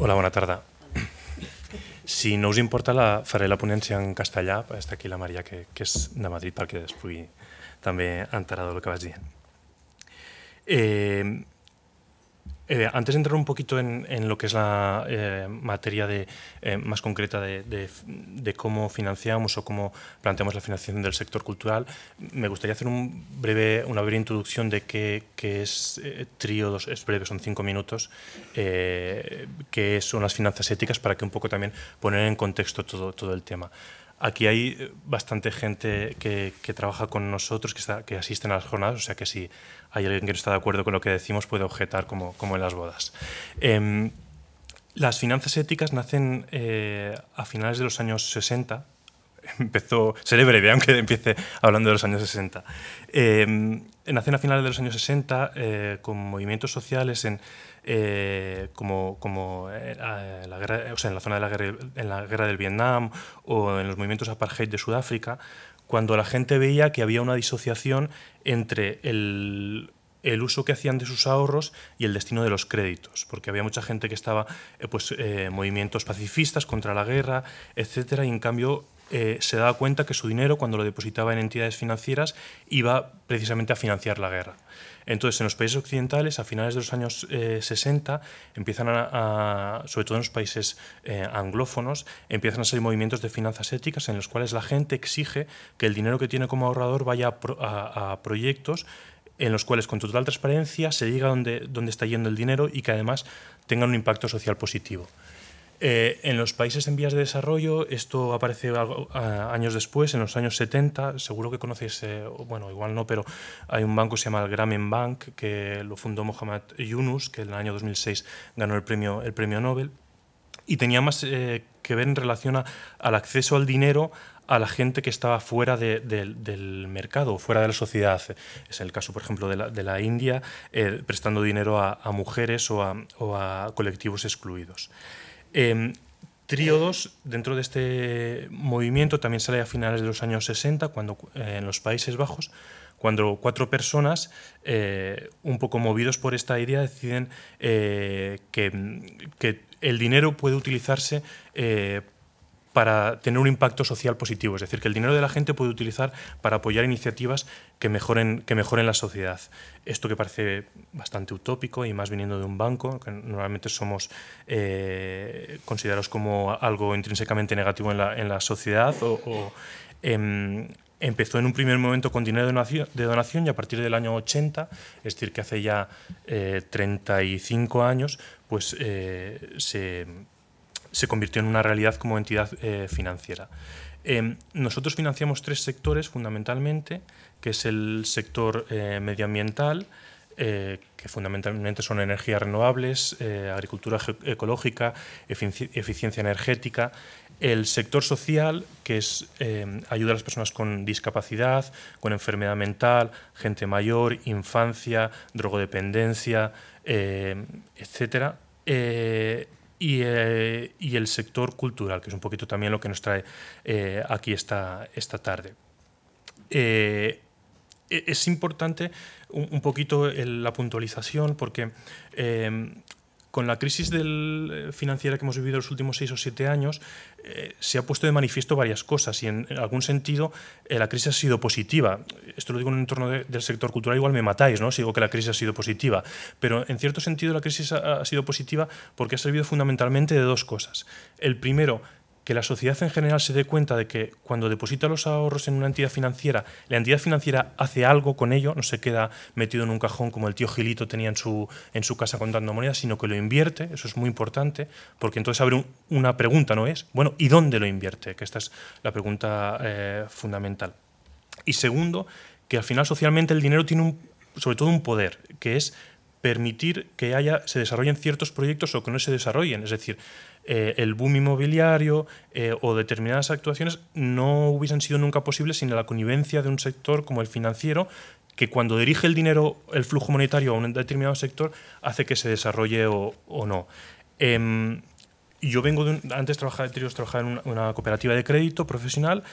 Hola, bona tarda. Si no us importa, la, faré la ponència en castellà, està aquí la Maria, que, que és de Madrid, perquè es pugui també enterar del que vaig dient. Eh, Eh, antes de entrar un poquito en, lo que es la eh, materia eh, más concreta de, cómo financiamos o cómo planteamos la financiación del sector cultural, me gustaría hacer un breve, una breve introducción de qué, es Tríodos, es breve, son cinco minutos, qué son las finanzas éticas para que un poco también poner en contexto todo el tema. Aquí hay eh, bastante gente que, trabaja con nosotros, que, está, asisten a las jornadas, o sea que si hay alguien que no está de acuerdo con lo que decimos puede objetar como, en las bodas. Em, las finanzas éticas nacen eh, a finales de los años 60. Empezó, seré breve, aunque empiece hablando de los años 60. Em, nacen a finales de los años 60 eh, con movimientos sociales en, eh, como, como en la zona de la guerra, en la guerra del Vietnam o en los movimientos apartheid de Sudáfrica, cuando la gente veía que había una disociación entre el, el uso que hacían de sus ahorros y el destino de los créditos, porque había mucha gente que estaba, eh, pues, eh, movimientos pacifistas contra la guerra, etcétera, y en cambio eh, se daba cuenta que su dinero, cuando lo depositaba en entidades financieras, iba precisamente a financiar la guerra. Entonces, en los países occidentales, a finales de los años 60, empiezan a, sobre todo en los países anglófonos, empiezan a salir movimientos de finanzas éticas en los cuales la gente exige que el dinero que tiene como ahorrador vaya a proyectos en los cuales con total transparencia se diga dónde, dónde está yendo el dinero y que además tengan un impacto social positivo. Eh, en los países en vías de desarrollo, esto aparece años después, en los años 70, seguro que conocéis, eh, bueno, igual no, pero hay un banco que se llama el Grameen Bank, que lo fundó Mohamed Yunus, que en el año 2006 ganó el premio, el premio Nobel, y tenía más eh, que ver en relación al acceso al dinero a la gente que estaba fuera del mercado, fuera de la sociedad. Es el caso, por ejemplo, de la, India, eh, prestando dinero a, mujeres o a, colectivos excluidos. Em, Tríodos, dentro de este movimiento, también sale a finales de los años 60, cuando, eh, en los Países Bajos, cuando cuatro personas, eh, un poco movidos por esta idea, deciden que, que, el dinero puede utilizarse para tener un impacto social positivo, es decir, que el dinero de la gente puede utilizar para apoyar iniciativas que mejoren, que mejoren la sociedad. Esto que parece bastante utópico y más viniendo de un banco, que normalmente somos eh, considerados como algo intrínsecamente negativo en la, en la sociedad, o, em, empezó en un primer momento con dinero de donación y a partir del año 80, es decir, que hace ya 35 eh, años, pues eh, se se convirtió en una realidad como entidad eh, financiera. Eh, nosotros financiamos tres sectores fundamentalmente, que es el sector eh, medioambiental, que fundamentalmente son energías renovables, agricultura ecológica, eficiencia energética. El sector social, que es ayuda a las personas con discapacidad, con enfermedad mental, gente mayor, infancia, drogodependencia, etcétera. Eh, y, el sector cultural, que es un poquito también lo que nos trae eh, aquí esta, esta tarde. Eh, e-, es importante un, poquito la puntualización porque con la crisis eh, financiera que hemos vivido los últimos seis o siete años, eh, se ha puesto de manifiesto varias cosas y en, algún sentido eh, la crisis ha sido positiva. Esto lo digo en un entorno del sector cultural, igual me matáis ¿no? si digo que la crisis ha sido positiva, pero en cierto sentido la crisis ha sido positiva porque ha servido fundamentalmente de dos cosas. El primero, que la sociedad en general se dé cuenta de que cuando deposita los ahorros en una entidad financiera, la entidad financiera hace algo con ello, no se queda metido en un cajón como el tío Gilito tenía en su, en su casa contando monedas, sino que lo invierte, eso es muy importante, porque entonces abre una pregunta, ¿no es? Bueno, ¿y dónde lo invierte? Que esta es la pregunta eh, fundamental. Y segundo, que al final socialmente el dinero tiene sobre todo un poder, que es permitir que haya, se desarrollen ciertos proyectos o que no se desarrollen. Es decir, eh, el boom inmobiliario eh, o determinadas actuaciones no hubiesen sido nunca posibles sin la connivencia de un sector como el financiero, que cuando dirige el dinero, el flujo monetario a un determinado sector, hace que se desarrolle o, no. Em, yo vengo de un, antes trabajaba, en una cooperativa de crédito profesional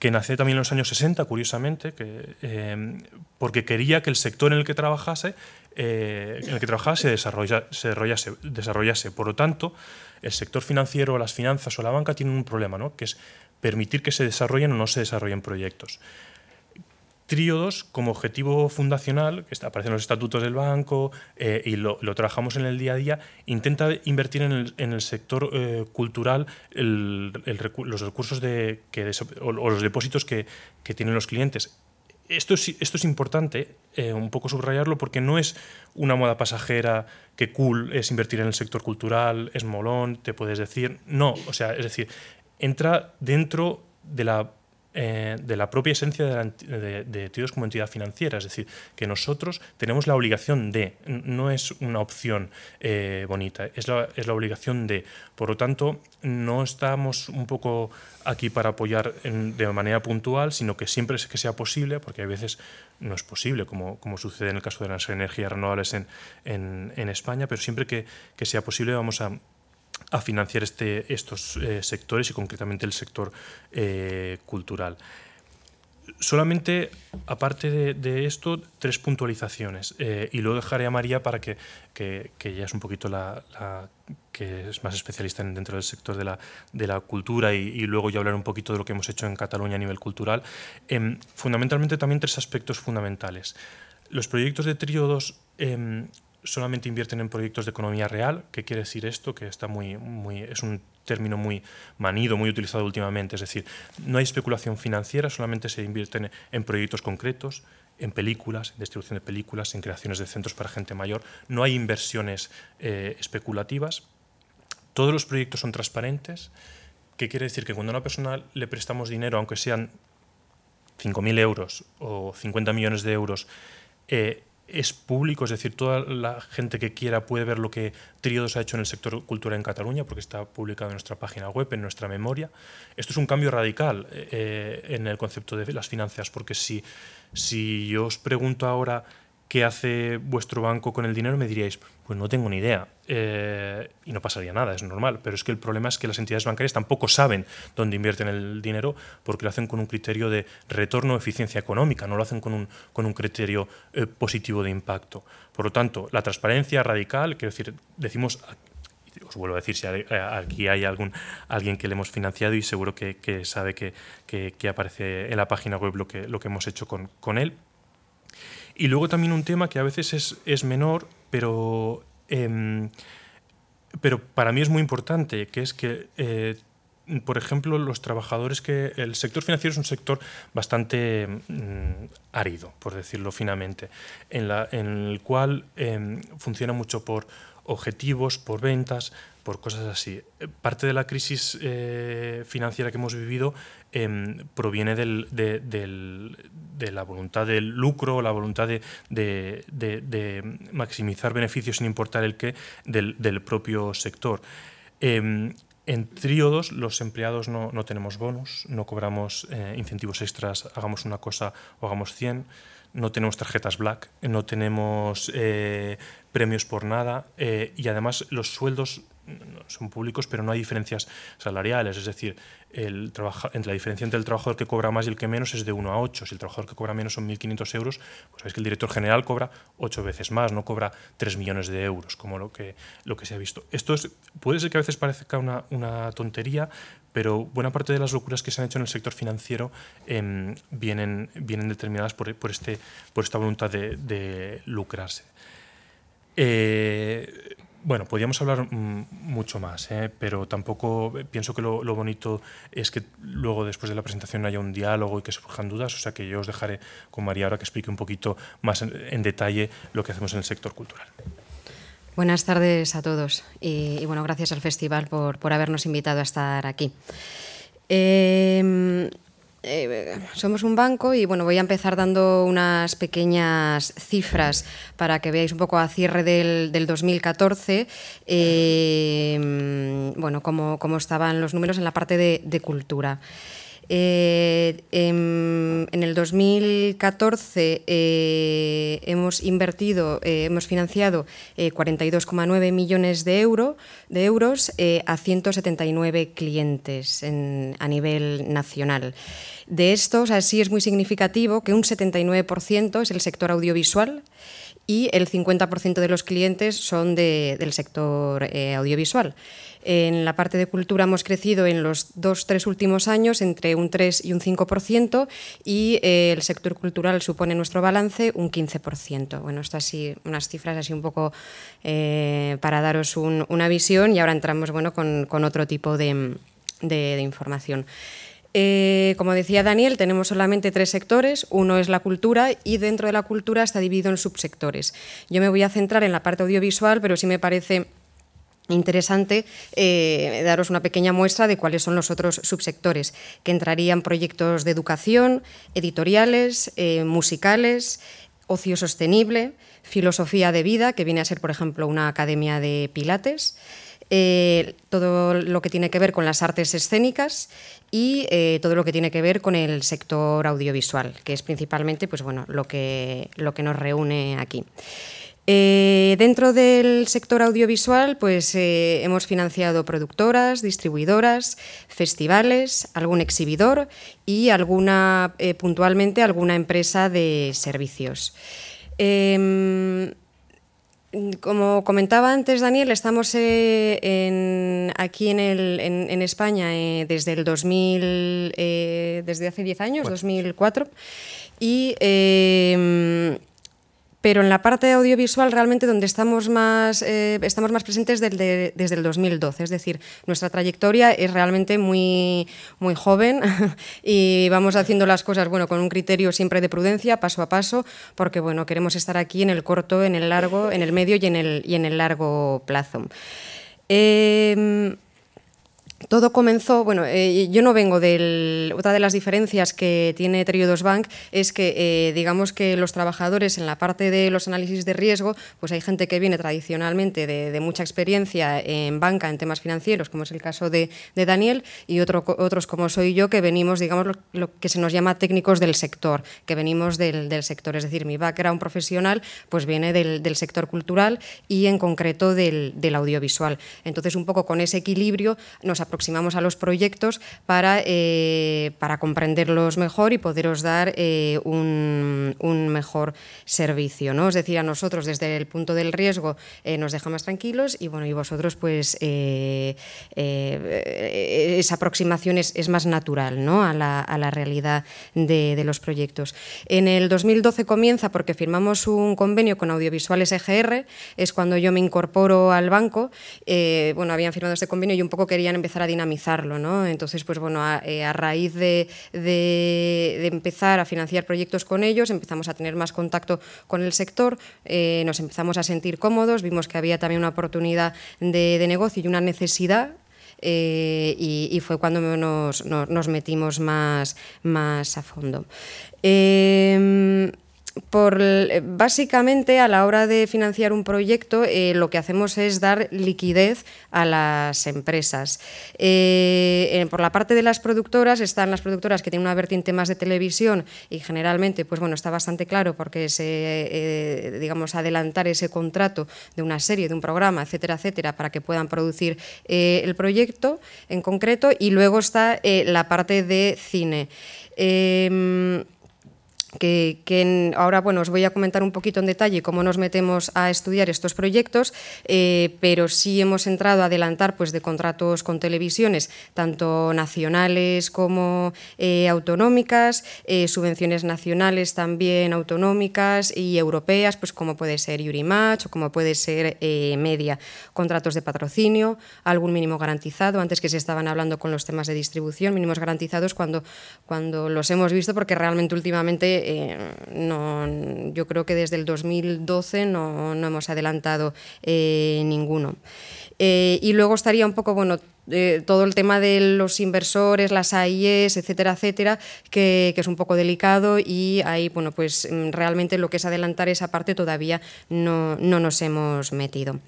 que nace también en los años 60, curiosamente, em, porque quería que el sector en el que trabajase, eh, en el que trabajase se, desarrollase, desarrollase, Por lo tanto, el sector financiero, las finanzas o la banca tienen un problema, ¿no? que es permitir que se desarrollen o no se desarrollen proyectos. Tríodos como objetivo fundacional, que aparece en los estatutos del banco eh, y lo, trabajamos en el día a día, intenta invertir en el, sector eh, cultural los recursos de, o, los depósitos que, tienen los clientes esto es, esto es importante, eh, un poco subrayarlo, porque no es una moda pasajera que cool es invertir en el sector cultural, es molón, te puedes decir. No, o sea, es decir, entra dentro de la eh, de la propia esencia de, como entidad financiera. Es decir, que nosotros tenemos la obligación de, no es una opción eh, bonita, es la, obligación de. Por lo tanto, no estamos un poco aquí para apoyar de manera puntual, sino que siempre es que sea posible, porque a veces no es posible, como, como sucede en el caso de las energías renovables en, España, pero siempre que, que sea posible vamos a a financiar este, estos eh, sectores y concretamente el sector eh, cultural. Solamente, aparte de, esto, tres puntualizaciones. Eh, y luego dejaré a María para que, que, ya es un poquito la, que es más especialista dentro del sector de la, cultura y, luego ya hablar un poquito de lo que hemos hecho en Cataluña a nivel cultural. Em, fundamentalmente también tres aspectos fundamentales. Los proyectos de Tríodos em, solamente invierten en proyectos de economía real. ¿Qué quiere decir esto? Que está muy, muy, es un término muy manido, muy utilizado últimamente. Es decir, no hay especulación financiera, solamente se invierten en proyectos concretos, en películas, en distribución de películas, en creaciones de centros para gente mayor. No hay inversiones eh, especulativas. Todos los proyectos son transparentes. ¿Qué quiere decir? Que cuando a una persona le prestamos dinero, aunque sean 5.000 euros o 50 millones de euros, eh, es público, es decir, toda la gente que quiera puede ver lo que Tríodos ha hecho en el sector cultura en Cataluña, porque está publicado en nuestra página web, en nuestra memoria. Esto es un cambio radical eh, eh, en el concepto de las finanzas, porque si, si yo os pregunto ahora ¿qué hace vuestro banco con el dinero? Me diríais, pues no tengo ni idea. Eh, y no pasaría nada, es normal. Pero es que el problema es que las entidades bancarias tampoco saben dónde invierten el dinero porque lo hacen con un criterio de retorno, eficiencia económica, no lo hacen con un, con un criterio eh, positivo de impacto. Por lo tanto, la transparencia radical, quiero decir, decimos os vuelvo a decir si eh, aquí hay algún, alguien que le hemos financiado y seguro que, sabe que, aparece en la página web lo que, lo que hemos hecho con, con él, y luego también un tema que a veces es, menor, pero, em, pero para mí es muy importante, que es que, eh, por ejemplo, los trabajadores que... El sector financiero es un sector bastante mm, árido, por decirlo finamente, en, el cual em, funciona mucho por objetivos, por ventas, por cosas así. Eh, parte de la crisis eh, financiera que hemos vivido em, proviene de, la voluntad del lucro, la voluntad de, maximizar beneficios sin importar el qué del, propio sector. Em, en tríodos los empleados no, no tenemos bonos, no cobramos eh, incentivos extras, hagamos una cosa o hagamos 100 no tenemos tarjetas black, eh, no tenemos eh, premios por nada eh, y además los sueldos mm, son públicos, pero no hay diferencias salariales. Es decir, el entre la diferencia entre el trabajador que cobra más y el que menos es de 1 a 8. Si el trabajador que cobra menos son 1.500 euros, pues sabéis que el director general cobra 8 veces más, no cobra 3 millones de euros, como lo que, lo que se ha visto. Esto es, puede ser que a veces parezca una, una tontería, pero buena parte de las locuras que se han hecho en el sector financiero em, vienen, determinadas por, por, este, esta voluntad de, lucrarse. Eh, bueno, podríamos hablar mucho más, ¿eh? pero tampoco eh, pienso que lo, bonito es que luego después de la presentación haya un diálogo y que surjan dudas, o sea que yo os dejaré con María ahora que explique un poquito más en detalle lo que hacemos en el sector cultural. Buenas tardes a todos y, bueno, gracias al festival por, por, habernos invitado a estar aquí. Em, eh, somos un banco y bueno, voy a empezar dando unas pequeñas cifras para que veáis un poco a cierre del, 2014, em, bueno, cómo, estaban los números en la parte de cultura. Eh, em, en, el 2014 eh, hemos invertido, eh, hemos financiado 42,9 millones de, euros a 179 clientes a nivel nacional. De estos, así es muy significativo que un 79% es el sector audiovisual y el 50% de los clientes son del sector eh, audiovisual. En la parte de cultura hemos crecido en los dos, tres últimos años entre un 3 y un 5% y eh, el sector cultural supone nuestro balance un 15%. Bueno, estas así unas cifras así un poco eh, para daros una visión y ahora entramos bueno, con, otro tipo de información. Eh, como decía Daniel, tenemos solamente tres sectores. Uno es la cultura y dentro de la cultura está dividido en subsectores. Yo me voy a centrar en la parte audiovisual, pero sí me parece interesante eh, daros una pequeña muestra de cuáles son los otros subsectores, que entrarían proyectos de educación, editoriales, eh, musicales, ocio sostenible, filosofía de vida, que viene a ser, por ejemplo, una academia de pilates. Eh, todo lo que tiene que ver con las artes escénicas y eh, todo lo que tiene que ver con el sector audiovisual, que es principalmente pues, bueno, lo, que, lo que nos reúne aquí. Eh, dentro del sector audiovisual, pues hemos financiado productoras, distribuidoras, festivales, algún exhibidor y alguna puntualmente alguna empresa de servicios. Em, Mm, como comentaba antes Daniel, estamos eh, en, aquí en, España eh, desde el 2000, eh, desde hace 10 años, 2004, y em, pero en la parte audiovisual realmente donde estamos más, eh, estamos más presentes desde, desde el 2012, es decir, nuestra trayectoria es realmente muy, muy joven y vamos haciendo las cosas bueno, con un criterio siempre de prudencia, paso a paso, porque bueno, queremos estar aquí en el corto, en el largo, en el medio y en el, y en el largo plazo. Em, todo comenzó, bueno, eh, yo no vengo del... Otra de las diferencias que tiene Triodos Bank es que, eh, digamos que los trabajadores en la parte de los análisis de riesgo, pues hay gente que viene tradicionalmente de, mucha experiencia en banca, en temas financieros, como es el caso de, Daniel, y otros como soy yo, que venimos, digamos, lo, que se nos llama técnicos del sector, que venimos del, sector. Es decir, mi background profesional pues viene del, sector cultural y en concreto del, del audiovisual. Entonces, un poco con ese equilibrio nos aproximamos vamos a los proyectos para, eh, para comprenderlos mejor y poderos dar eh, un, mejor servicio. ¿no? Es decir, a nosotros desde el punto del riesgo eh, nos deja más tranquilos y, bueno, y vosotros pues esa aproximación es, más natural ¿no? a, la, realidad de, los proyectos. En el 2012 comienza porque firmamos un convenio con Audiovisuales EGR, es cuando yo me incorporo al banco. bueno, habían firmado este convenio y un poco querían empezar a dinamizarlo. ¿no? Entonces, pues bueno, a, eh, raíz de, empezar a financiar proyectos con ellos, empezamos a tener más contacto con el sector, eh, nos empezamos a sentir cómodos, vimos que había también una oportunidad de, negocio y una necesidad eh, y, fue cuando nos, metimos más, más a fondo. Em, por, eh, básicamente a la hora de financiar un proyecto eh, lo que hacemos es dar liquidez a las empresas. Eh, por la parte de las productoras están las productoras que tienen una vertiente más de televisión y generalmente, pues bueno, está bastante claro porque se, digamos, adelantar ese contrato de una serie, de un programa, etcétera, etcétera, para que puedan producir el proyecto en concreto y luego está la parte de cine. Em, que, ahora bueno, os voy a comentar un poquito en detalle cómo nos metemos a estudiar estos proyectos, eh, pero sí hemos entrado a adelantar pues, de contratos con televisiones, tanto nacionales como eh, autonómicas, eh, subvenciones nacionales también autonómicas y europeas, pues como puede ser Match o como puede ser Media, contratos de patrocinio, algún mínimo garantizado, antes que se estaban hablando con los temas de distribución, mínimos garantizados cuando, cuando los hemos visto porque realmente últimamente eh, no, yo creo que desde el 2012 no, hemos adelantado eh, ninguno. Eh, y luego estaría un poco, bueno, todo el tema de los inversores, las AIEs, etcétera, etcétera, que, es un poco delicado y ahí, bueno, pues mm, realmente lo que es adelantar esa parte todavía no, nos hemos metido.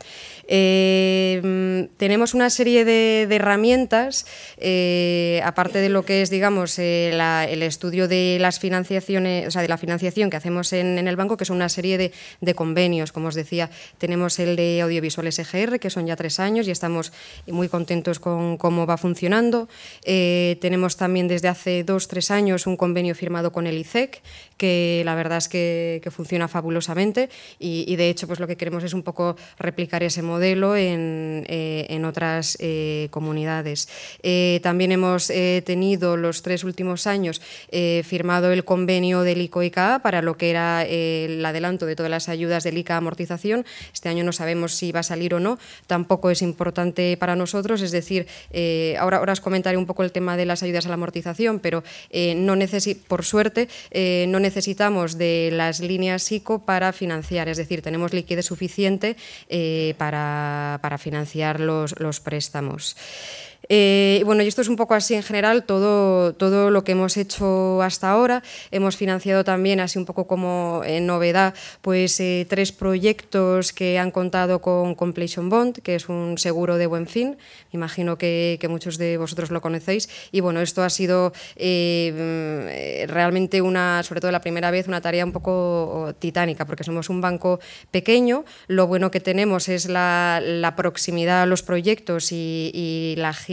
Eh, mm, tenemos una serie de, herramientas, eh, aparte de lo que es, digamos, eh, el estudio de las financiaciones, o sea, de la financiación que hacemos en, el banco, que son una serie de, convenios. Como os decía, tenemos el de audiovisuales SGR, e que son ya tres años y estamos muy contentos con cómo va funcionando. Eh, tenemos también desde hace dos, tres años un convenio firmado con el ICEC, e que la verdad es que, funciona fabulosamente y, de hecho pues lo que queremos es un poco replicar ese modelo en, eh, en otras eh, comunidades. también hemos tenido los tres últimos años firmado el convenio del ICOICA para lo que era el adelanto de todas las ayudas del ICA amortización. Este año no sabemos si va a salir o no, tampoco es importante para nosotros, es decir, eh, ahora, os comentaré un poco el tema de las ayudas a la amortización, pero eh, por suerte eh, no necesitamos de las líneas ICO para financiar, es decir, tenemos liquidez suficiente para, financiar los préstamos. Eh, bueno, y esto es un poco así en general, todo, todo lo que hemos hecho hasta ahora. Hemos financiado también, así un poco como en eh, novedad, pues eh, tres proyectos que han contado con Completion Bond, que es un seguro de buen fin. Me imagino que, muchos de vosotros lo conocéis. Y bueno, esto ha sido eh, mm, realmente una, sobre todo la primera vez, una tarea un poco titánica, porque somos un banco pequeño. Lo bueno que tenemos es la, proximidad a los proyectos y, y la gente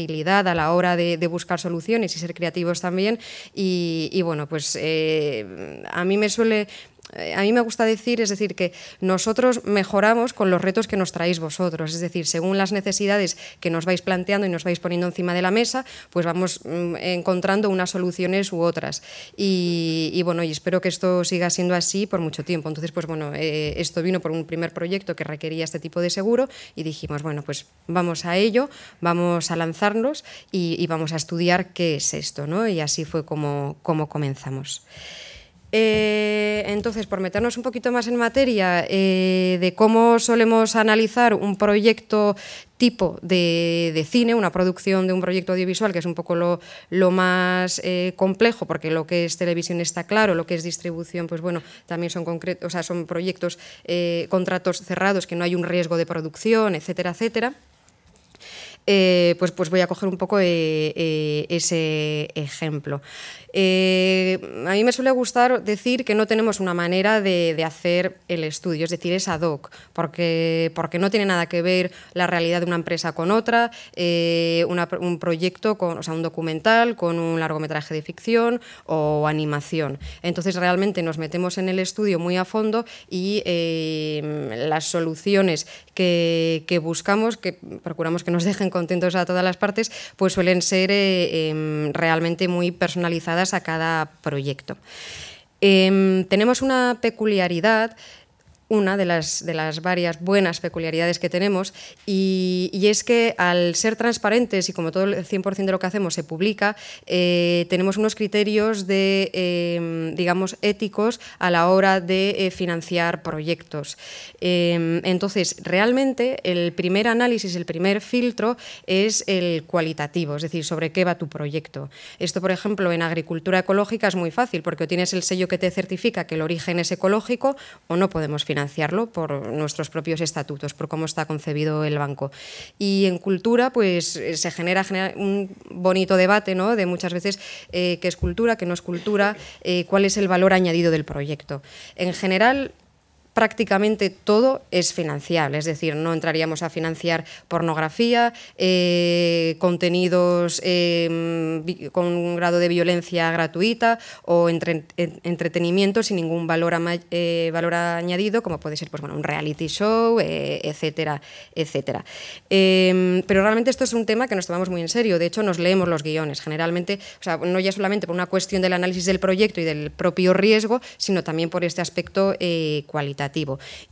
a la hora de, buscar soluciones y ser creativos también. Y, bueno, pues eh, a mí me suele eh, a mí me gusta decir, es decir, que nosotros mejoramos con los retos que nos traéis vosotros, es decir, según las necesidades que nos vais planteando y nos vais poniendo encima de la mesa, pues vamos mm, encontrando unas soluciones u otras. Y, bueno, y espero que esto siga siendo así por mucho tiempo. Entonces, pues bueno, eh, esto vino por un primer proyecto que requería este tipo de seguro y dijimos, bueno, pues vamos a ello, vamos a lanzarnos y, vamos a estudiar qué es esto, ¿no? Y así fue como, como comenzamos. Eh, entonces, por meternos un poquito más en materia eh, de cómo solemos analizar un proyecto tipo de, cine, una producción de un proyecto audiovisual, que es un poco lo, más eh, complejo, porque lo que es televisión está claro, lo que es distribución, pues bueno, también son concretos, o sea, son proyectos, contratos cerrados, que no hay un riesgo de producción, etcétera, etcétera. pues, pues voy a coger un poco ese ejemplo. Eh, a mí me suele gustar decir que no tenemos una manera de, hacer el estudio, es decir, es ad hoc, porque, porque no tiene nada que ver la realidad de una empresa con otra, eh, un proyecto, o sea, un documental con un largometraje de ficción o animación. Entonces, realmente nos metemos en el estudio muy a fondo y eh, las soluciones que, buscamos, que procuramos que nos dejen contentos a todas las partes, pues suelen ser em, realmente muy personalizadas a cada proyecto. Em, tenemos una peculiaridad una de las, de las varias buenas peculiaridades que tenemos y, es que al ser transparentes y como todo el 100% de lo que hacemos se publica, eh, tenemos unos criterios de, em, digamos, éticos a la hora de eh, financiar proyectos. Em, entonces, realmente el primer análisis, el primer filtro es el cualitativo, es decir, sobre qué va tu proyecto. Esto, por ejemplo, en agricultura ecológica es muy fácil porque tienes el sello que te certifica que el origen es ecológico o no podemos financiar por nuestros propios estatutos, por cómo está concebido el banco. Y en cultura, pues eh, se genera, un bonito debate, ¿no? De muchas veces eh, qué es cultura, qué no es cultura, eh, cuál es el valor añadido del proyecto. En general, prácticamente todo es financiable, es decir, no entraríamos a financiar pornografía, eh, contenidos eh, con un grado de violencia gratuita o entretenimiento sin ningún valor, eh, valor añadido, como puede ser pues, bueno, un reality show, etcétera, etcétera. Em, pero realmente esto es un tema que nos tomamos muy en serio, de hecho nos leemos los guiones, generalmente, no ya solamente por una cuestión del análisis del proyecto y del propio riesgo, sino también por este aspecto cualitativo.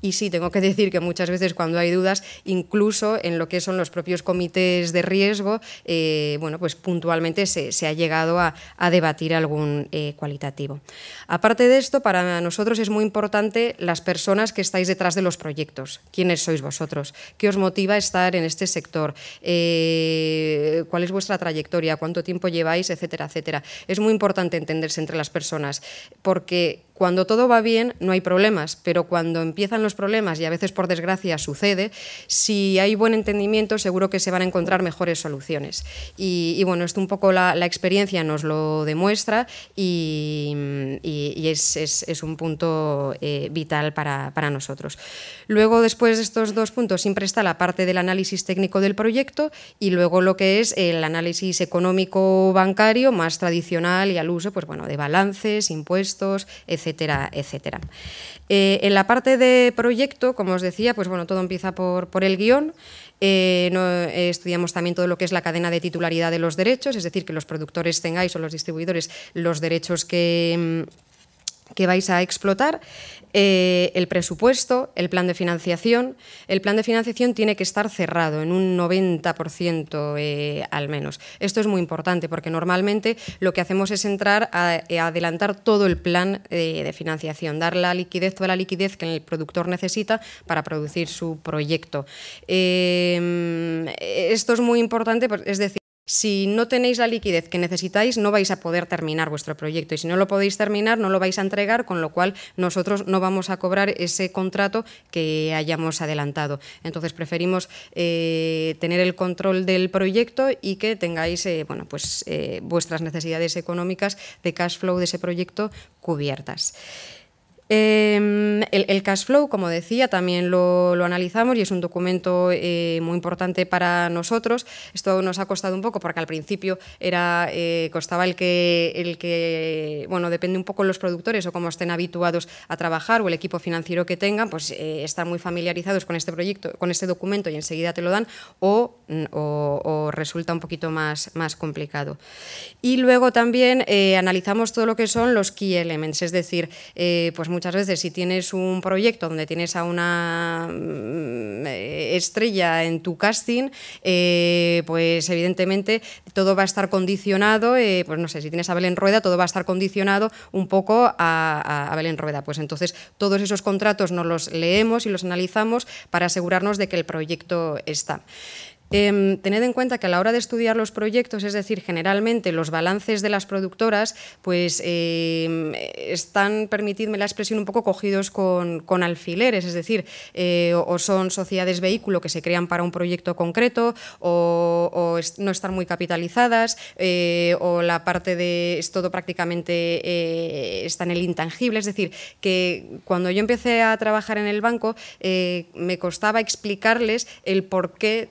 Y sí, tengo que decir que muchas veces cuando hay dudas, incluso en lo que son los propios comités de riesgo, eh, bueno, pues puntualmente se, ha llegado a, debatir algún eh, cualitativo. Aparte de esto, para nosotros es muy importante las personas que estáis detrás de los proyectos. ¿Quiénes sois vosotros? ¿Qué os motiva a estar en este sector? Eh, ¿Cuál es vuestra trayectoria? ¿Cuánto tiempo lleváis? Etcétera, etcétera. Es muy importante entenderse entre las personas porque cuando todo va bien no hay problemas, pero cuando empiezan los problemas, y a veces por desgracia sucede, si hay buen entendimiento seguro que se van a encontrar mejores soluciones. Y, bueno, esto un poco la, la experiencia nos lo demuestra y y es, un punto eh, vital para, nosotros. Luego, después de estos dos puntos, siempre está la parte del análisis técnico del proyecto y luego lo que es el análisis económico bancario más tradicional y al uso pues, bueno, de balances, impuestos, etcétera, etcétera. Eh, en la parte de proyecto, como os decía, pues bueno, todo empieza por, el guión. Eh, estudiamos también todo lo que es la cadena de titularidad de los derechos, es decir, que los productores tengáis o los distribuidores los derechos que... Mm, que vais a explotar, eh, el presupuesto, el plan de financiación. El plan de financiación tiene que estar cerrado en un 90% eh, al menos. Esto es muy importante porque normalmente lo que hacemos es entrar a, eh, adelantar todo el plan de financiación, dar la liquidez, toda la liquidez que el productor necesita para producir su proyecto. esto es muy importante, es decir, si no tenéis la liquidez que necesitáis, no vais a poder terminar vuestro proyecto y si no lo podéis terminar, no lo vais a entregar, con lo cual nosotros no vamos a cobrar ese contrato que hayamos adelantado. Entonces preferimos eh, tener el control del proyecto y que tengáis eh, bueno, pues, eh, vuestras necesidades económicas de cash flow de ese proyecto cubiertas. Em, el, cash flow, como decía, también lo, analizamos y es un documento eh, muy importante para nosotros. Esto nos ha costado un poco porque al principio era, eh, costaba el que, el que, bueno, depende un poco los productores o cómo estén habituados a trabajar o el equipo financiero que tengan, pues eh, están muy familiarizados con este proyecto, con este documento y enseguida te lo dan o, mm, resulta un poquito más, más complicado. Y luego también analizamos todo lo que son los key elements, es decir, pues muchas veces si tienes un proyecto donde tienes a una mm, eh, estrella en tu casting, eh, pues evidentemente todo va a estar condicionado, eh, pues no sé, si tienes a Belén Rueda, todo va a estar condicionado un poco a, a, Belén Rueda. Pues entonces todos esos contratos nos los leemos y los analizamos para asegurarnos de que el proyecto está. Em, tened en cuenta que a la hora de estudiar los proyectos, es decir, generalmente los balances de las productoras, pues em, están, permitidme la expresión, un poco cogidos con, alfileres, es decir, eh, o, son sociedades vehículo que se crean para un proyecto concreto, o, no están muy capitalizadas, eh, o la parte de es todo prácticamente eh, está en el intangible, es decir, que cuando yo empecé a trabajar en el banco me costaba explicarles el por qué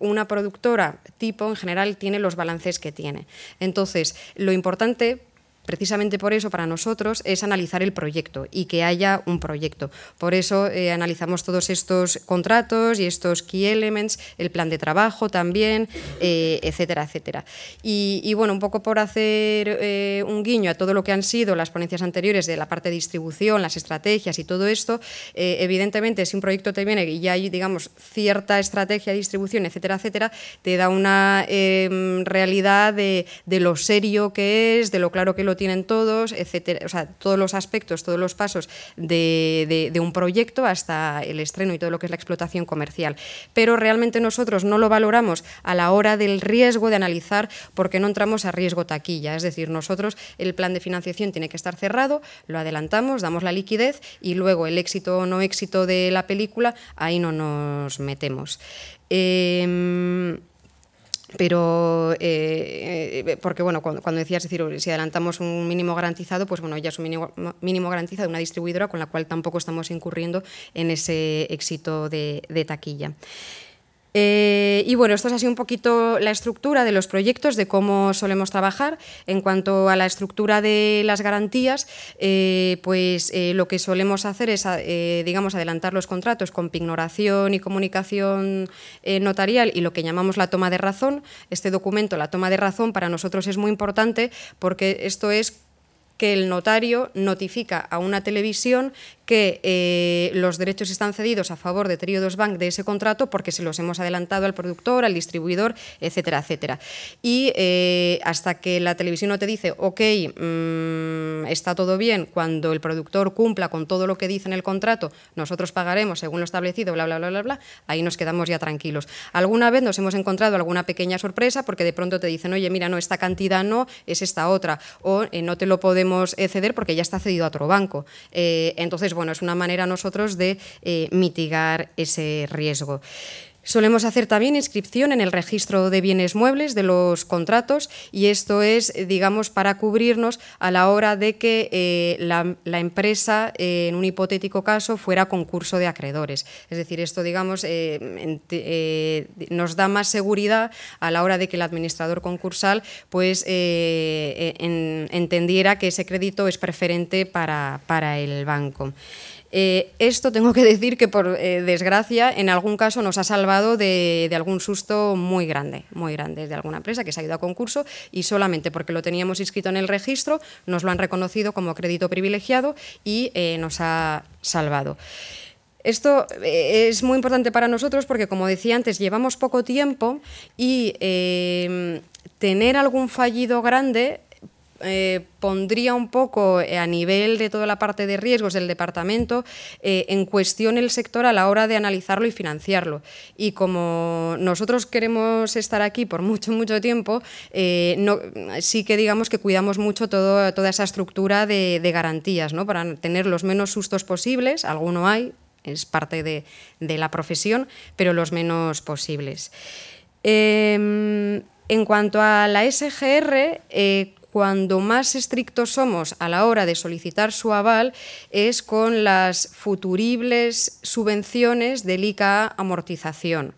una productora tipo en general tiene los balances que tiene. Entonces, lo importante Precisamente por eso, para nosotros, es analizar el proyecto y que haya un proyecto. Por eso eh, analizamos todos estos contratos y estos key elements, el plan de trabajo también, eh, etcétera, etcétera. Y, bueno, un poco por hacer eh, un guiño a todo lo que han sido las ponencias anteriores de la parte de distribución, las estrategias y todo esto, evidentemente, si un proyecto te viene y ya hay, digamos, cierta estrategia de distribución, etcétera, etcétera, te da una em, realidad de, de lo serio que es, de lo claro que lo tienen todos, etcétera, o sea, todos los aspectos, todos los pasos de, un proyecto hasta el estreno y todo lo que es la explotación comercial. Pero realmente nosotros no lo valoramos a la hora del riesgo de analizar porque no entramos a riesgo taquilla, es decir, nosotros el plan de financiación tiene que estar cerrado, lo adelantamos, damos la liquidez y luego el éxito o no éxito de la película, ahí no nos metemos. Em, pero eh, eh, porque bueno cuando, decías decir si adelantamos un mínimo garantizado pues bueno ya es un mínimo, mínimo garantizado de una distribuidora con la cual tampoco estamos incurriendo en ese éxito de taquilla. Eh, y bueno, esto es así un poquito la estructura de los proyectos, de cómo solemos trabajar. En cuanto a la estructura de las garantías, eh, pues eh, lo que solemos hacer es, digamos, adelantar los contratos con pignoración y comunicación notarial y lo que llamamos la toma de razón. Este documento, la toma de razón, para nosotros es muy importante porque esto es que el notario notifica a una televisión que eh, los derechos están cedidos a favor de Triodos Bank de ese contrato porque se los hemos adelantado al productor, al distribuidor, etcétera, etcétera. Y eh, hasta que la televisión no te dice, ok, mm, está todo bien, cuando el productor cumpla con todo lo que dice en el contrato, nosotros pagaremos según lo establecido, bla, bla, bla, bla, bla, ahí nos quedamos ya tranquilos. Alguna vez nos hemos encontrado alguna pequeña sorpresa porque de pronto te dicen, oye, mira, no, esta cantidad no, es esta otra, o eh, no te lo podemos ceder porque ya está cedido a otro banco. entonces, bueno, es una manera nosotros de eh, mitigar ese riesgo. Solemos hacer también inscripción en el registro de bienes muebles de los contratos y esto es, digamos, para cubrirnos a la hora de que eh, la, empresa, eh, en un hipotético caso, fuera concurso de acreedores. Es decir, esto, digamos, eh, nos da más seguridad a la hora de que el administrador concursal pues, entendiera que ese crédito es preferente para, para el banco. Eh, esto tengo que decir que por eh, desgracia en algún caso nos ha salvado de, algún susto muy grande, muy grande de alguna empresa que se ha ido a concurso y solamente porque lo teníamos inscrito en el registro nos lo han reconocido como crédito privilegiado y eh, nos ha salvado. Esto es muy importante para nosotros porque, como decía antes, llevamos poco tiempo y tener algún fallido grande eh, pondría un poco eh, a nivel de toda la parte de riesgos del departamento eh, en cuestión el sector a la hora de analizarlo y financiarlo. Y como nosotros queremos estar aquí por mucho, mucho tiempo, sí que digamos que cuidamos mucho toda esa estructura de, garantías, para tener los menos sustos posibles, alguno hay, es parte de la profesión, pero los menos posibles. Em, en cuanto a la SGR, cuando más estrictos somos a la hora de solicitar su aval es con las futuribles subvenciones del ICA amortización.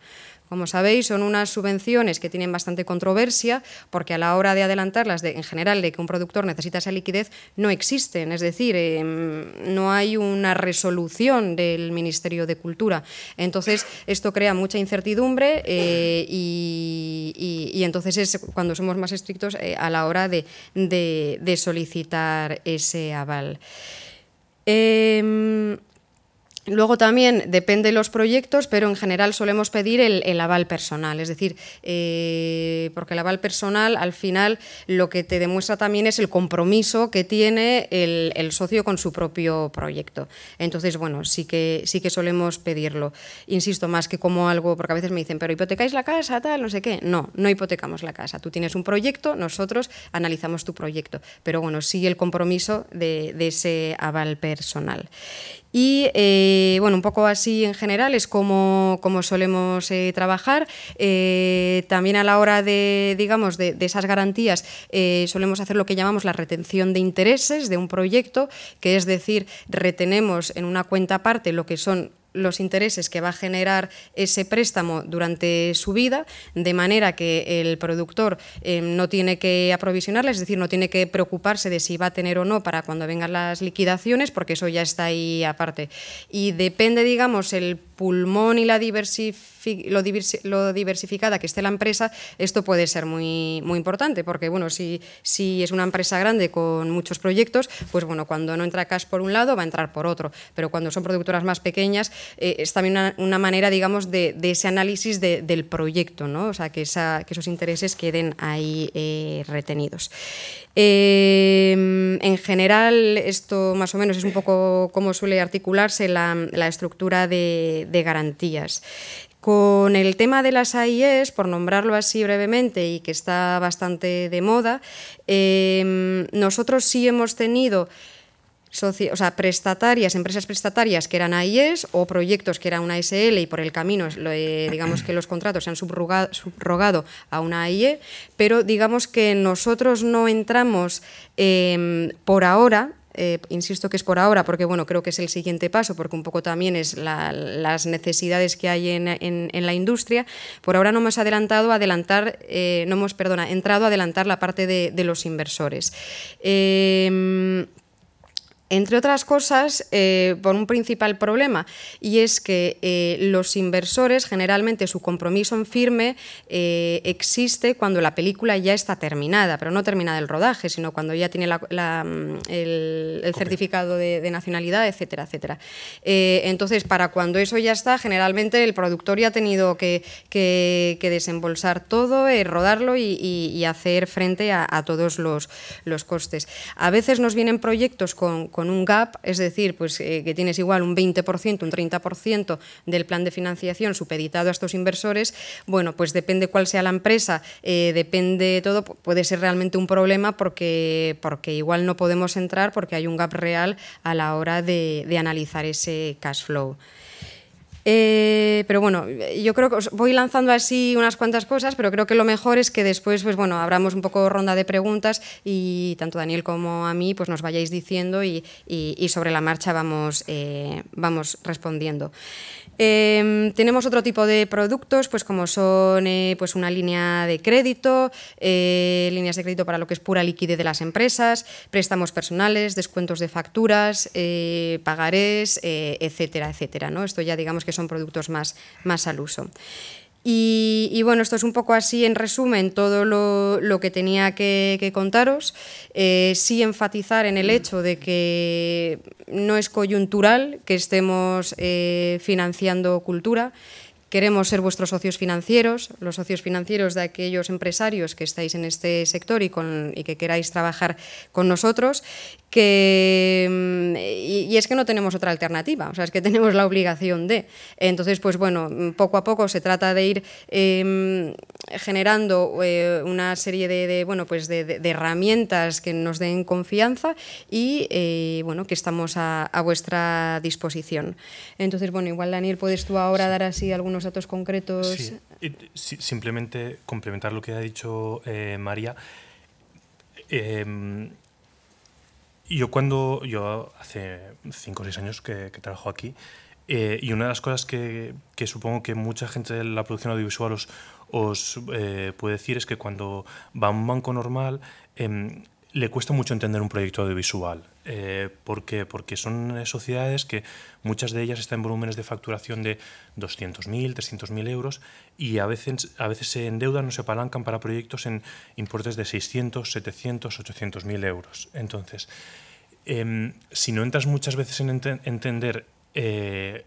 Como sabéis, son unas subvenciones que tienen bastante controversia porque a la hora de adelantarlas, en general, de que un productor necesita esa liquidez, no existen. Es decir, em, no hay una resolución del Ministerio de Cultura. Entonces, esto crea mucha incertidumbre eh, y, entonces es cuando somos más estrictos eh, a la hora de, de solicitar ese aval. Em, Luego también depende de los proyectos, pero en general solemos pedir el, aval personal, es decir, eh, porque el aval personal al final lo que te demuestra también es el compromiso que tiene el, socio con su propio proyecto. Entonces, bueno, sí que, sí que solemos pedirlo. Insisto, más que como algo, porque a veces me dicen, pero hipotecáis la casa, tal, no sé qué. No, no hipotecamos la casa. Tú tienes un proyecto, nosotros analizamos tu proyecto, pero bueno, sí el compromiso de ese aval personal. Y eh, bueno, un poco así en general es como, como solemos eh, trabajar. Eh, también a la hora de, digamos, de, de esas garantías solemos hacer lo que llamamos la retención de intereses de un proyecto, que es decir, retenemos en una cuenta aparte lo que son los intereses que va a generar ese préstamo durante su vida, de manera que el productor eh, no tiene que aprovisionarle es decir, no tiene que preocuparse de si va a tener o no para cuando vengan las liquidaciones, porque eso ya está ahí aparte. Y depende, digamos, el pulmón y la lo, diversificada que esté la empresa, esto puede ser muy, muy importante, porque bueno, si, si es una empresa grande con muchos proyectos, pues bueno, cuando no entra cash por un lado, va a entrar por otro, pero cuando son productoras más pequeñas, eh, es también una, manera, digamos, de, ese análisis del proyecto, ¿no? o sea, que, esos intereses queden ahí eh, retenidos. Em, en general, esto más o menos es un poco cómo suele articularse la estructura de, de garantías. Con el tema de las AIEs, por nombrarlo así brevemente y que está bastante de moda, em, nosotros sí hemos tenido prestatarias, empresas prestatarias que eran AIEs o proyectos que eran una SL y por el camino eh, digamos que los contratos se han subrogado, a una AIE, pero digamos que nosotros no entramos em, por ahora eh, insisto que es por ahora, porque bueno, creo que es el siguiente paso, porque un poco también es las necesidades que hay en, la industria. Por ahora no hemos adelantado adelantar, eh, no hemos, perdona, entrado a adelantar la parte de, los inversores. Eh, entre otras cosas, eh, por un principal problema, y es que eh, los inversores, generalmente su compromiso en firme eh, existe cuando la película ya está terminada, pero no terminada el rodaje, sino cuando ya tiene mm, el, certificado de, nacionalidad, etcétera, etcétera. entonces, para cuando eso ya está, generalmente el productor ya ha tenido que, desembolsar todo, rodarlo y, hacer frente a, todos los, costes. A veces nos vienen proyectos con con un gap, es decir, pues, eh, que tienes igual un 20%, un 30% del plan de financiación supeditado a estos inversores, bueno, pues depende cuál sea la empresa, eh, depende todo, puede ser realmente un problema porque, porque igual no podemos entrar porque hay un gap real a la hora de, de analizar ese cash flow. Eh, pero bueno, yo creo que os voy lanzando así unas cuantas cosas, pero creo que lo mejor es que después, pues bueno, abramos un poco ronda de preguntas y tanto Daniel como a mí, pues nos vayáis diciendo y, sobre la marcha vamos, eh, vamos respondiendo. Em, tenemos otro tipo de productos, pues como son eh, pues una línea de crédito, líneas de crédito para lo que es pura liquidez de las empresas, préstamos personales, descuentos de facturas, pagarés, etcétera, etcétera. ¿no? Esto ya digamos que son productos más, al uso. Y, bueno, esto es un poco así en resumen todo lo, que tenía que, contaros. Eh, sí enfatizar en el hecho de que no es coyuntural que estemos eh, financiando cultura. Queremos ser vuestros socios financieros, los socios financieros de aquellos empresarios que estáis en este sector y, que queráis trabajar con nosotros. Mm, y, es que no tenemos otra alternativa, o sea, es que tenemos la obligación de. Entonces, pues bueno, poco a poco se trata de ir em, generando eh, una serie de, bueno, pues de, herramientas que nos den confianza y eh, bueno, que estamos a, vuestra disposición. Entonces, bueno, igual Daniel, ¿puedes tú ahora dar así algunos datos concretos? simplemente complementar lo que ha dicho eh, María. Em, yo cuando, yo hace cinco o seis años que, trabajo aquí, y una de las cosas que, que, supongo que mucha gente de la producción audiovisual os, os eh, puedo decir es que cuando va a un banco normal em, le cuesta mucho entender un proyecto audiovisual. Eh, ¿Por qué? Porque son sociedades que muchas de ellas están en volúmenes de facturación de 200.000, 300.000 euros y a veces, a veces se endeudan o se apalancan para proyectos en importes de 600, 700, 800.000 euros. Entonces, em, si no entras muchas veces en entender eh,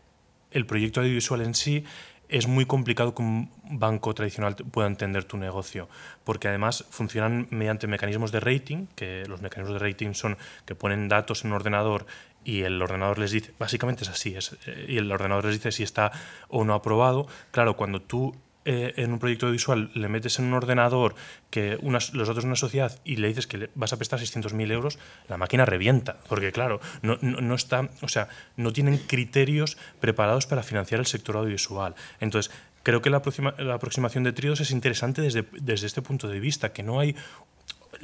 el proyecto audiovisual en sí, es muy complicado que un banco tradicional pueda entender tu negocio, porque además funcionan mediante mecanismos de rating, que los mecanismos de rating son que ponen datos en un ordenador y el ordenador les dice, básicamente es así, es, eh, y el ordenador les dice si está o no aprobado. Claro, cuando tú eh, en un proyecto audiovisual le metes en un ordenador que los otros de una sociedad y le dices que vas a prestar 600.000 euros, la máquina revienta. Porque, claro, no, no, está, o sea, no tienen criterios preparados para financiar el sector audiovisual. Entonces, creo que la, la aproximación de tríos es interesante desde, desde este punto de vista, que no hay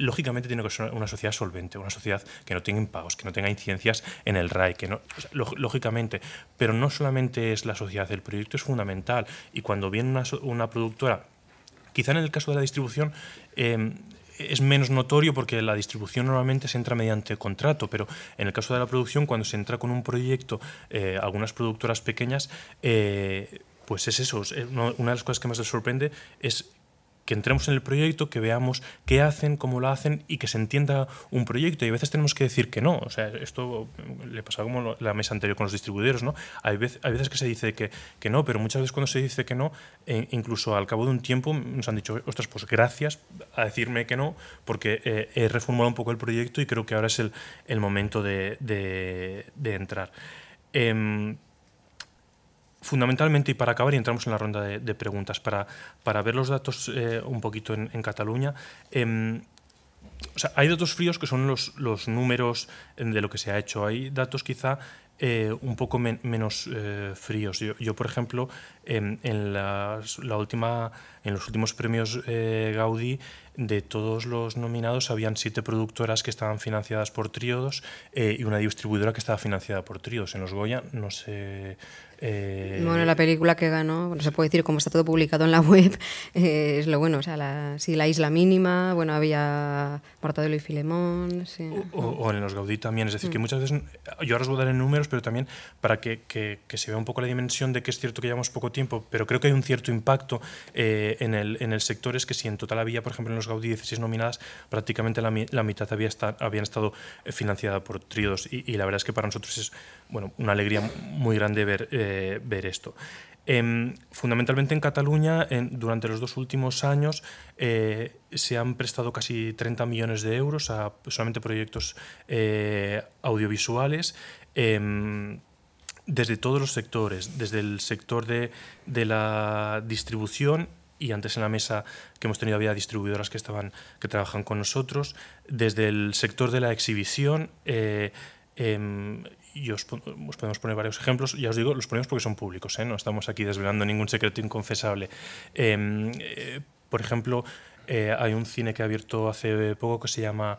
lógicamente tiene que ser una sociedad solvente, una sociedad que no tenga impagos, que no tenga incidencias en el RAI, que no, lógicamente, pero no solamente es la sociedad, el proyecto es fundamental y cuando viene una, productora, quizá en el caso de la distribución, em, es menos notorio porque la distribución normalmente se entra mediante contrato, pero en el caso de la producción, cuando se entra con un proyecto, eh, algunas productoras pequeñas, eh, pues es eso. Una de las cosas que más les sorprende es entremos en el proyecto, que veamos qué hacen, cómo lo hacen y que se entienda un proyecto. Y a veces tenemos que decir que no. O sea, esto mm, le pasaba como la mesa anterior con los distribuidores, ¿no? Hay veces, que se dice que, que no, pero muchas veces cuando se dice que no, eh, incluso al cabo de un tiempo nos han dicho, ostras, pues gracias a decirme que no, porque eh, he reformulado un poco el proyecto y creo que ahora es el, momento de, entrar. Em, Fundamentalmente, y para acabar, y entramos en la ronda de, preguntas, para, para, ver los datos eh, un poquito en, Cataluña, em, hay datos fríos que son los, los, números em, de lo que se ha hecho. Hay datos quizá eh, un poco menos eh, fríos. Yo, por ejemplo, em, en la última en los últimos premios eh, Gaudí, de todos los nominados, habían siete productoras que estaban financiadas por tríodos eh, y una distribuidora que estaba financiada por tríodos. En los Goya, no sé. Eh, bueno, la película que ganó, no se puede decir cómo está todo publicado en la web, es lo bueno. O sea, la, sí, La Isla Mínima, bueno, había Mortadelo y Filemón. o, en los Gaudí también. Es decir, que mm. muchas veces, yo ahora os voy a dar en números, pero también para que, que, se vea un poco la dimensión de que es cierto que llevamos poco tiempo, pero creo que hay un cierto impacto en, el, sector es que si en total había, por ejemplo, en los Gaudí 16 nominadas, prácticamente la, mitad había habían estado eh, financiada por tríodos. y, la verdad es que para nosotros es bueno, una alegría muy grande ver, eh, ver esto. Em, fundamentalmente en Cataluña, durante los dos últimos años eh, se han prestado casi 30 millones de euros a solamente proyectos audiovisuales em, desde todos los sectores, desde el sector de, de la distribución y antes en la mesa que hemos tenido había distribuidoras que estaban que trabajan con nosotros desde el sector de la exhibición eh, em, y os, podemos poner varios ejemplos. Ya os digo, los ponemos porque son públicos, ¿eh? no estamos aquí desvelando ningún secreto inconfesable. Em, eh, por ejemplo, hay un cine que ha abierto hace poco que se llama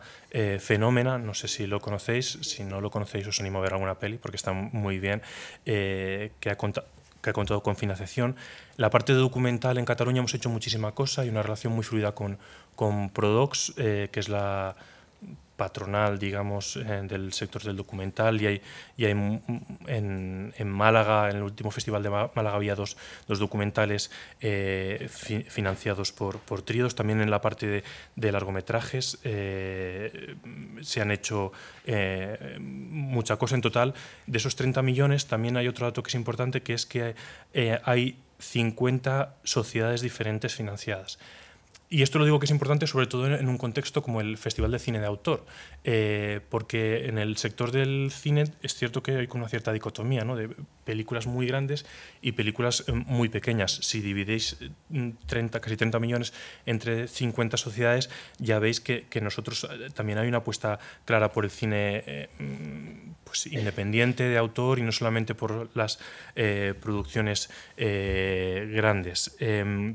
Fenómena, no sé si lo conocéis, si no lo conocéis os animo a ver alguna peli porque está muy bien, que ha que ha contado con financiación. La parte documental en Cataluña hemos hecho muchísima cosa y una relación muy fluida con, con Prodox, eh, que es la patronal, digamos, del sector del documental y hay, hay en, Málaga, en el último festival de Málaga había dos, dos documentales eh, financiados por, por tríodos, también en la parte de, largometrajes eh, se han hecho eh, mucha cosa en total. De esos 30 millones también hay otro dato que es importante que es que hay 50 sociedades diferentes financiadas. Y esto lo digo que es importante sobre todo en un contexto como el Festival de Cine de Autor, eh, porque en el sector del cine es cierto que hay una cierta dicotomía ¿no? de películas muy grandes y películas eh, muy pequeñas. Si dividéis 30, mm, casi 30 millones entre 50 sociedades, ya veis que, nosotros eh, también hay una apuesta clara por el cine mm, pues independiente de autor y no solamente por las producciones grandes. Em,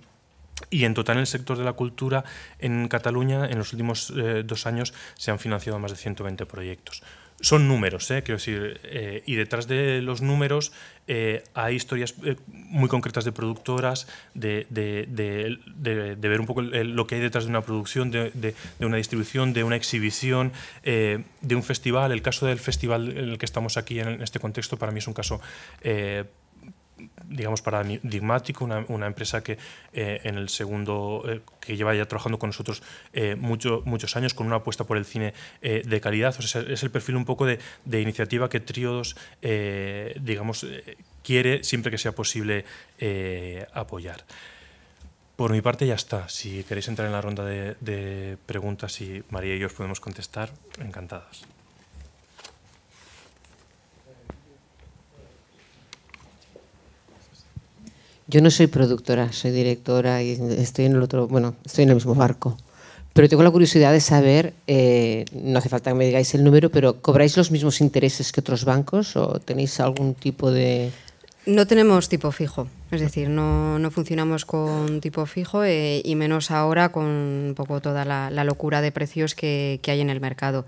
y en total en el sector de la cultura en Cataluña en los últimos eh, dos años se han financiado más de 120 proyectos. Son números, eh, quiero decir, eh, y detrás de los números eh, hay historias muy concretas de productoras, de, ver un poco lo que hay detrás de una producción, de, una distribución, de una exhibición, de un festival. El caso del festival en el que estamos aquí en este contexto para mí es un caso digamos, paradigmático, una, una empresa que eh, en el segundo, eh, que lleva ya trabajando con nosotros eh, muchos años, con una apuesta por el cine de calidad. sea, es el perfil un poco de, iniciativa que Triodos, digamos, quiere siempre que sea posible apoyar. Por mi parte ya está. Si queréis entrar en la ronda de, de preguntas y María y yo os podemos contestar, encantadas. Yo no soy productora, soy directora y estoy en el otro, bueno, estoy en el mismo barco. Pero tengo la curiosidad de saber, eh, no hace falta que me digáis el número, pero ¿cobráis los mismos intereses que otros bancos o tenéis algún tipo de...? No tenemos tipo fijo, es decir, no, funcionamos con tipo fijo eh, y menos ahora con un poco toda la, locura de precios que, hay en el mercado.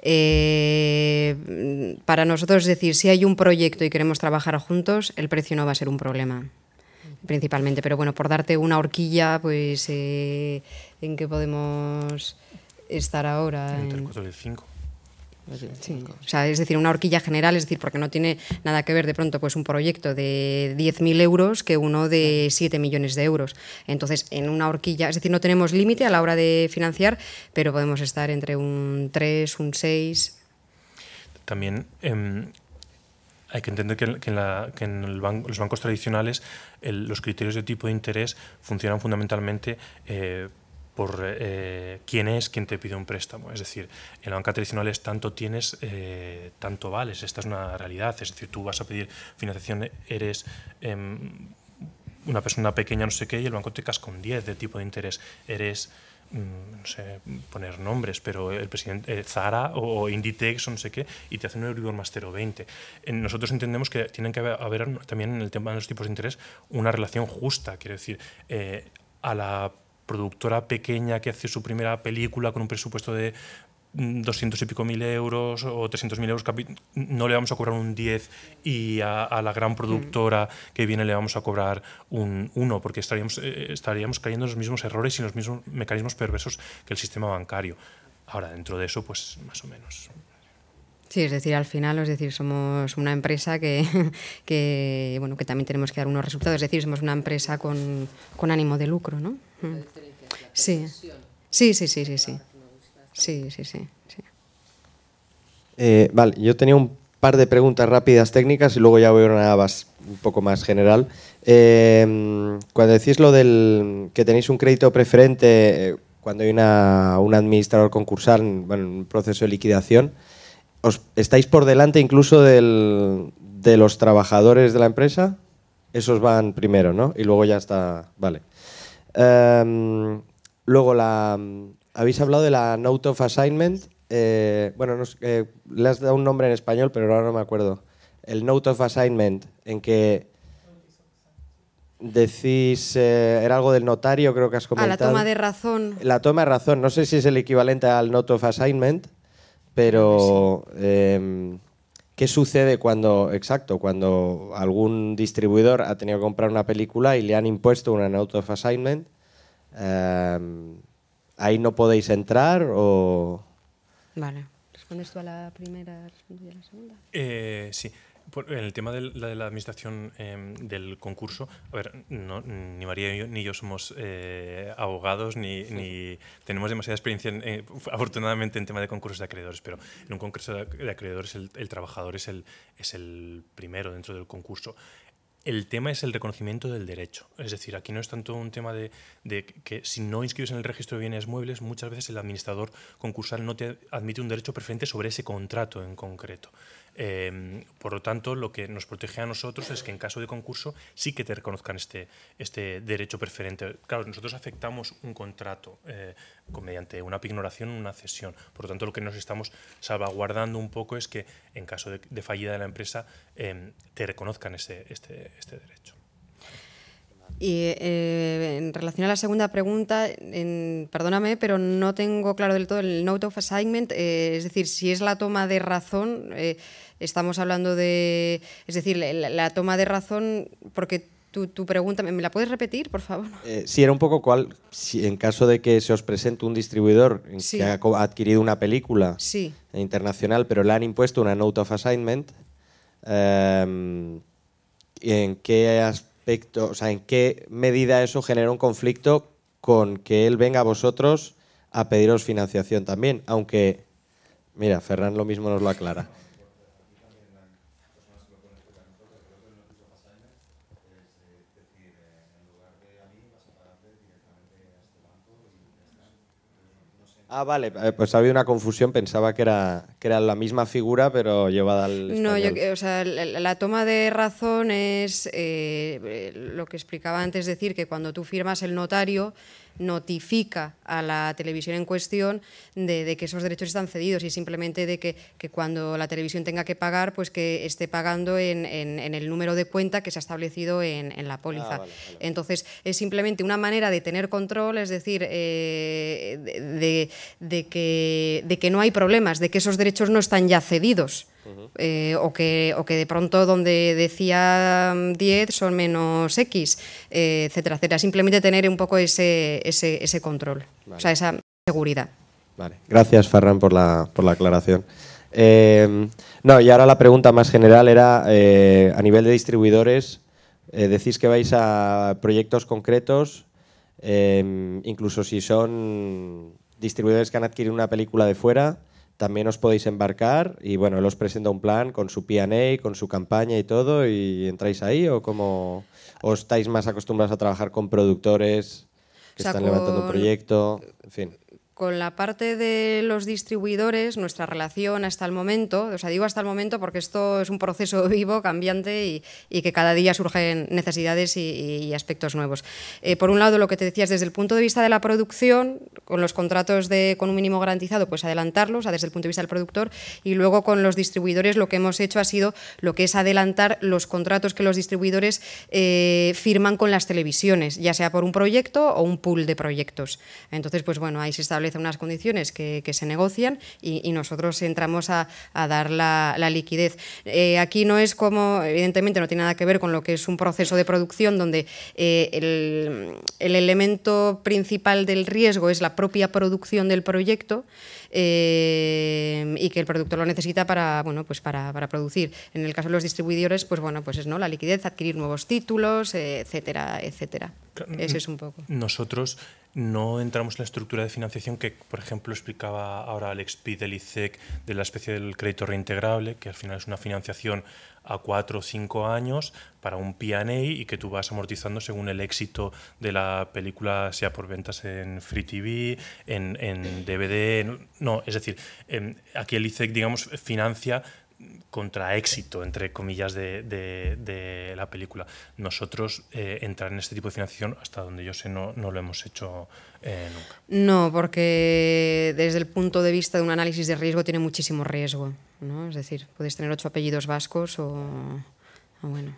Eh, para nosotros, es decir, si hay un proyecto y queremos trabajar juntos, el precio no va a ser un problema principalmente. Pero bueno, por darte una horquilla, pues eh, ¿en qué podemos estar ahora? Entre el 4 y el 5. es decir, una horquilla general, es decir, porque no tiene nada que ver de pronto pues un proyecto de 10.000 euros que uno de 7 millones de euros. Entonces, en una horquilla, es decir, no tenemos límite a la hora de financiar, pero podemos estar entre un 3, un 6. También, em, hay que entender que, en, el los bancos tradicionales los criterios de tipo de interés funcionan fundamentalmente eh, por eh, quién es quien te pide un préstamo. Es decir, en la banca tradicional es tanto tienes, eh, tanto vales. Esta es una realidad. Es decir, tú vas a pedir financiación, eres em, una persona pequeña, no sé qué, y el banco te casca con 10 de tipo de interés. Eres Mm, no sé, poner nombres, pero el presidente eh, Zara o, Inditex o no sé qué, y te hacen un Euribor más 0,20. nosotros entendemos que tienen que haber, también en el tema de los tipos de interés una relación justa, quiero decir, eh, a la productora pequeña que hace su primera película con un presupuesto de 200 y pico mil euros o 300 mil euros, no le vamos a cobrar un 10 y a, la gran productora mm. que viene le vamos a cobrar un 1, porque estaríamos, eh, estaríamos cayendo en los mismos errores y en los mismos mecanismos perversos que el sistema bancario. Ahora, dentro de eso, pues más o menos. Sí, es decir, al final, es decir, somos una empresa que, bueno, que también tenemos que dar unos resultados, es decir, somos una empresa con, ánimo de lucro, ¿no? Mm. sí, sí, sí, sí, sí. Sí, sí, sí. Eh, vale, yo tenía un par de preguntas rápidas técnicas y luego ya voy a una más, un poco más general. Eh, cuando decís lo del que tenéis un crédito preferente eh, cuando hay una, un administrador concursal, en un proceso de liquidación, os, ¿estáis por delante incluso de los trabajadores de la empresa? Esos van primero, ¿no? Y luego ya está... Vale. Em, luego la, habéis hablado de la Note of Assignment. Eh, bueno, no, eh, le has dado un nombre en español, pero ahora no me acuerdo. El Note of Assignment, en que decís, eh, era algo del notario, creo que has comentado. Ah, A la toma de razón. La toma de razón, no sé si es el equivalente al Note of Assignment, pero em, ¿qué sucede cuando, exacto, cuando algún distribuidor ha tenido que comprar una película y le han impuesto una Note of Assignment? Em, ¿Ahí no podéis entrar o...? Vale. ¿Respondes tú a la primera, y a la segunda? Eh, sí. en el tema de la, administración em, del concurso, a ver, ni María ni yo, somos eh, abogados, ni, tenemos demasiada experiencia, eh, afortunadamente, en tema de concursos de acreedores, pero en un concurso de acreedores el, trabajador es el, es el primero dentro del concurso el tema es el reconocimiento del derecho. Es decir, aquí no es tanto un tema de, que si no inscribes en el registro de bienes muebles, muchas veces el administrador concursal no te admite un derecho preferente sobre ese contrato en concreto. Em, por lo tanto, lo que nos protege a nosotros es que en caso de concurso sí que te reconozcan este, este derecho preferente. Claro, nosotros afectamos un contrato eh, mediante una pignoración, una cesión. Por lo tanto, lo que nos estamos salvaguardando un poco es que en caso de, fallida de la empresa em, te reconozcan este, este, este derecho. Y eh, en relación a la segunda pregunta, perdóname, pero no tengo claro del todo el note of assignment, eh, es decir, si es la toma de razón, eh, estamos hablando de, es decir, la, toma de razón, porque tu, tu, pregunta, ¿me la puedes repetir, por favor? Eh, sí, era un poco cual… si en caso de que se os presente un distribuidor que ha adquirido una película internacional, pero le han impuesto una note of assignment, em, ¿en qué has o sea, en qué medida eso genera un conflicto con que él venga a vosotros a pediros financiación también, aunque, mira, Ferran lo mismo nos lo aclara. Ah, vale, eh, pues había una confusión, pensaba que era, que era la misma figura, pero llevada al. No, o sea, la, toma de razón es eh, eh, lo que explicaba antes, decir que cuando tú firmas el notario notifica a la televisión en cuestión de, que esos derechos están cedidos y simplemente de que, cuando la televisión tenga que pagar, pues que esté pagando en, el número de cuenta que se ha establecido en, la póliza. Ah, Entonces, es simplemente una manera de tener control, es decir, eh, de, que, de que no hay problemas, de que esos derechos no están ya cedidos. Eh, o, que, o que de pronto donde decía 10 son menos X, eh, etcétera, etcétera. Simplemente tener un poco ese, ese, ese control, o sea, esa seguridad. Vale, gracias Farran por la, por la aclaración. Em, no, y ahora la pregunta más general era, eh, a nivel de distribuidores, decís que vais a proyectos concretos, em, incluso si son distribuidores que han adquirido una película de fuera, también os podéis embarcar y bueno, él os presenta un plan con su PA, con su campaña y todo, y entráis ahí o como o estáis más acostumbrados a trabajar con productores que están levantando un proyecto, en fin con la parte de los distribuidores, nuestra relación hasta el momento, o sea, digo hasta el momento porque esto es un proceso vivo, cambiante y, que cada día surgen necesidades y, aspectos nuevos. Eh, por un lado, lo que te decías, desde el punto de vista de la producción, con los contratos de, con un mínimo garantizado, pues adelantarlos desde el punto de vista del productor y luego con los distribuidores lo que hemos hecho ha sido lo que es adelantar los contratos que los distribuidores eh, firman con las televisiones, ya sea por un proyecto o un pool de proyectos. Entonces, pues bueno, ahí se establece unas condiciones que, se negocian y, nosotros entramos a, dar la, liquidez. Eh, aquí no es como, evidentemente no tiene nada que ver con lo que es un proceso de producción donde eh, el elemento principal del riesgo es la propia producción del proyecto. Eh, y que el productor lo necesita para, bueno, pues para, producir. En el caso de los distribuidores, pues bueno, pues es ¿no? la liquidez, adquirir nuevos títulos, etcétera, etcétera. Ese es un poco. Nosotros no entramos en la estructura de financiación que, por ejemplo, explicaba ahora Alex P. del ICEC, de la especie del crédito reintegrable, que al final es una financiación a cuatro o cinco años para un PA y que tú vas amortizando según el éxito de la película, sea por ventas en Free TV, en, DVD. no, es decir, em, aquí el ICEC, e digamos, financia contra éxito, entre comillas, de, la película. Nosotros eh, entrar en este tipo de financiación, hasta donde yo sé, no, no lo hemos hecho eh, nunca. No, porque desde el punto de vista de un análisis de riesgo tiene muchísimo riesgo. ¿no? Es decir, puedes tener ocho apellidos vascos o, o bueno,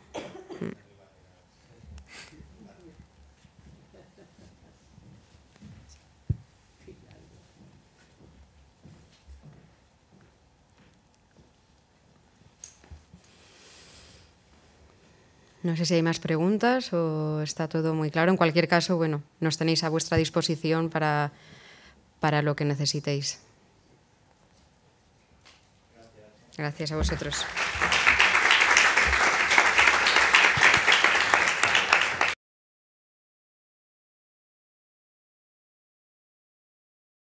No sé si hay más preguntas o está todo muy claro. En cualquier caso, bueno, nos tenéis a vuestra disposición para, para lo que necesitéis. Gracias a vosotros.